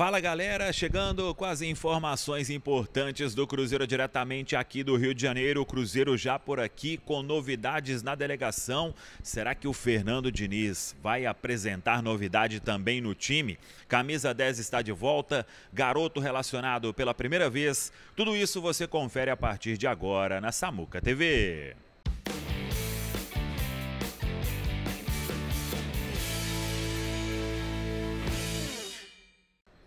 Fala galera, chegando com as informações importantes do Cruzeiro diretamente aqui do Rio de Janeiro. O Cruzeiro já por aqui com novidades na delegação. Será que o Fernando Diniz vai apresentar novidade também no time? Camisa 10 está de volta, garoto relacionado pela primeira vez. Tudo isso você confere a partir de agora na Samuca TV.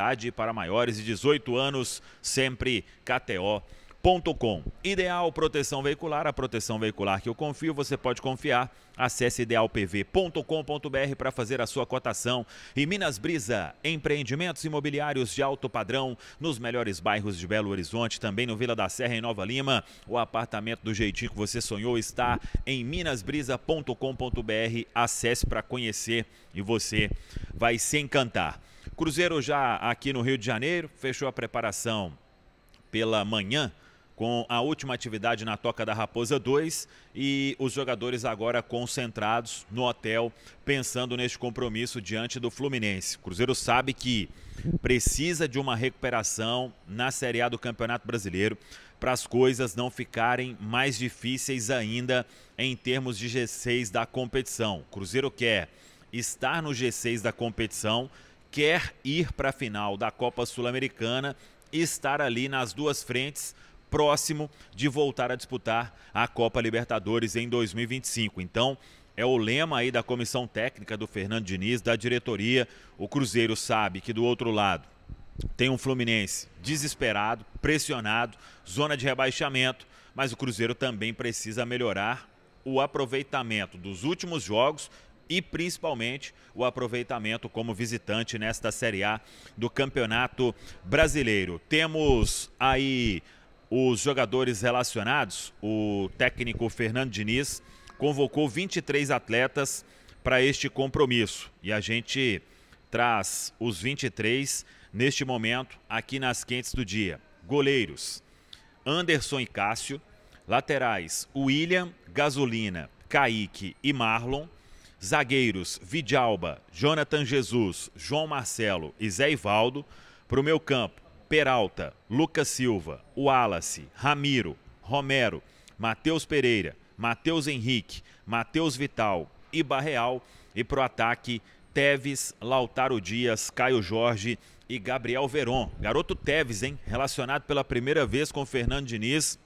idade para maiores de 18 anos, sempre KTO.com. Ideal Proteção Veicular, a proteção veicular que eu confio, você pode confiar. Acesse idealpv.com.br para fazer a sua cotação. E Minas Brisa, empreendimentos imobiliários de alto padrão nos melhores bairros de Belo Horizonte, também no Vila da Serra, em Nova Lima. O apartamento do jeitinho que você sonhou está em minasbrisa.com.br. Acesse para conhecer e você vai se encantar. Cruzeiro já aqui no Rio de Janeiro fechou a preparação pela manhã com a última atividade na Toca da Raposa 2 e os jogadores agora concentrados no hotel, pensando neste compromisso diante do Fluminense. O Cruzeiro sabe que precisa de uma recuperação na Série A do Campeonato Brasileiro para as coisas não ficarem mais difíceis ainda em termos de G6 da competição. O Cruzeiro quer estar no G6 da competição quer ir para a final da Copa Sul-Americana e estar ali nas duas frentes próximo de voltar a disputar a Copa Libertadores em 2025. Então, é o lema aí da comissão técnica do Fernando Diniz, da diretoria. O Cruzeiro sabe que do outro lado tem um Fluminense desesperado, pressionado, zona de rebaixamento, mas o Cruzeiro também precisa melhorar o aproveitamento dos últimos jogos e principalmente o aproveitamento como visitante nesta Série A do Campeonato Brasileiro. Temos aí os jogadores relacionados, o técnico Fernando Diniz convocou 23 atletas para este compromisso e a gente traz os 23 neste momento aqui nas quentes do dia. Goleiros: Anderson e Cássio, laterais: William, Gasolina, Kaique e Marlon. Zagueiros Vidalba, Jonathan Jesus, João Marcelo e Zé Ivaldo. Para o meu campo, Peralta, Lucas Silva, Wallace, Ramiro, Romero, Matheus Pereira, Matheus Henrique, Matheus Vital e Barreal. E para o ataque, Teves, Lautaro Dias, Caio Jorge e Gabriel Veron. Garoto Teves, hein? Relacionado pela primeira vez com Fernando Diniz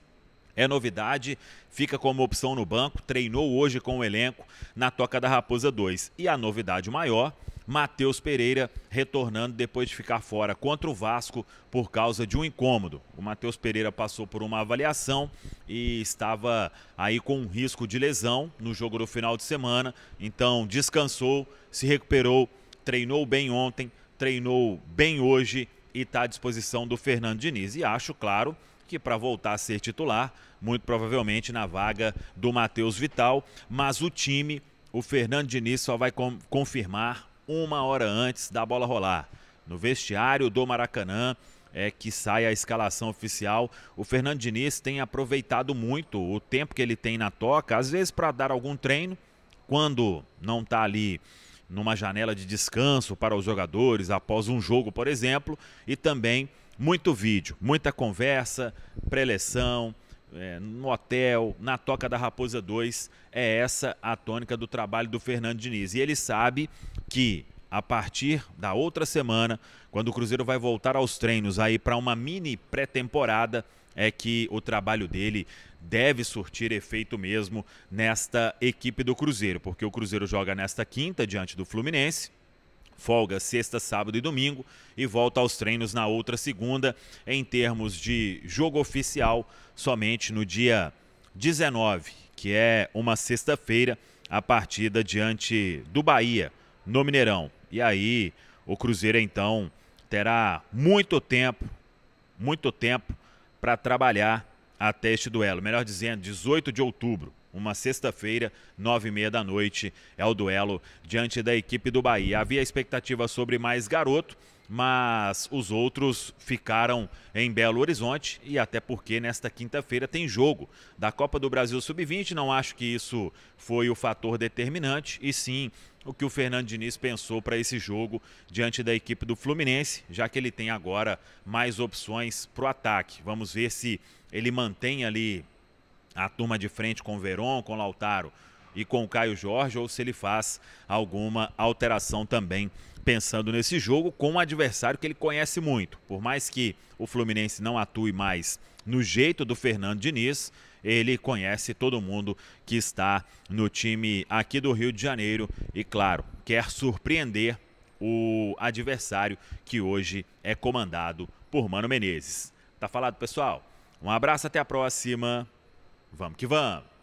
é novidade, fica como opção no banco, treinou hoje com o elenco na Toca da Raposa 2. E a novidade maior, Matheus Pereira retornando depois de ficar fora contra o Vasco por causa de um incômodo. O Matheus Pereira passou por uma avaliação e estava aí com um risco de lesão no jogo do final de semana, então descansou, se recuperou, treinou bem ontem, treinou bem hoje e está à disposição do Fernando Diniz. E acho, claro, que para voltar a ser titular, muito provavelmente na vaga do Matheus Vital, mas o time, o Fernando Diniz só vai com confirmar uma hora antes da bola rolar. No vestiário do Maracanã, é que sai a escalação oficial. O Fernando Diniz tem aproveitado muito o tempo que ele tem na toca, às vezes para dar algum treino, quando não está ali numa janela de descanso para os jogadores após um jogo, por exemplo, e também muito vídeo, muita conversa, preleção, é, no hotel, na Toca da Raposa 2. É essa a tônica do trabalho do Fernando Diniz. E ele sabe que a partir da outra semana, quando o Cruzeiro vai voltar aos treinos aí para uma mini pré-temporada, é que o trabalho dele deve surtir efeito mesmo nesta equipe do Cruzeiro, porque o Cruzeiro joga nesta quinta diante do Fluminense, folga sexta, sábado e domingo e volta aos treinos na outra segunda. Em termos de jogo oficial, somente no dia 19, que é uma sexta-feira, a partida diante do Bahia, no Mineirão. E aí o Cruzeiro então terá muito tempo, muito tempo para trabalhar até este duelo. Melhor dizendo, 18 de outubro, uma sexta-feira, nove e meia da noite, é o duelo diante da equipe do Bahia. Havia expectativa sobre mais garoto, mas os outros ficaram em Belo Horizonte e até porque nesta quinta-feira tem jogo da Copa do Brasil Sub-20. Não acho que isso foi o fator determinante e sim o que o Fernando Diniz pensou para esse jogo diante da equipe do Fluminense, já que ele tem agora mais opções para o ataque. Vamos ver se ele mantém ali a turma de frente com o Veron, com o Lautaro e com o Caio Jorge, ou se ele faz alguma alteração também, pensando nesse jogo com um adversário que ele conhece muito. Por mais que o Fluminense não atue mais no jeito do Fernando Diniz, ele conhece todo mundo que está no time aqui do Rio de Janeiro e, claro, quer surpreender o adversário que hoje é comandado por Mano Menezes. Tá falado, pessoal? Um abraço, até a próxima. Vamos que vamos!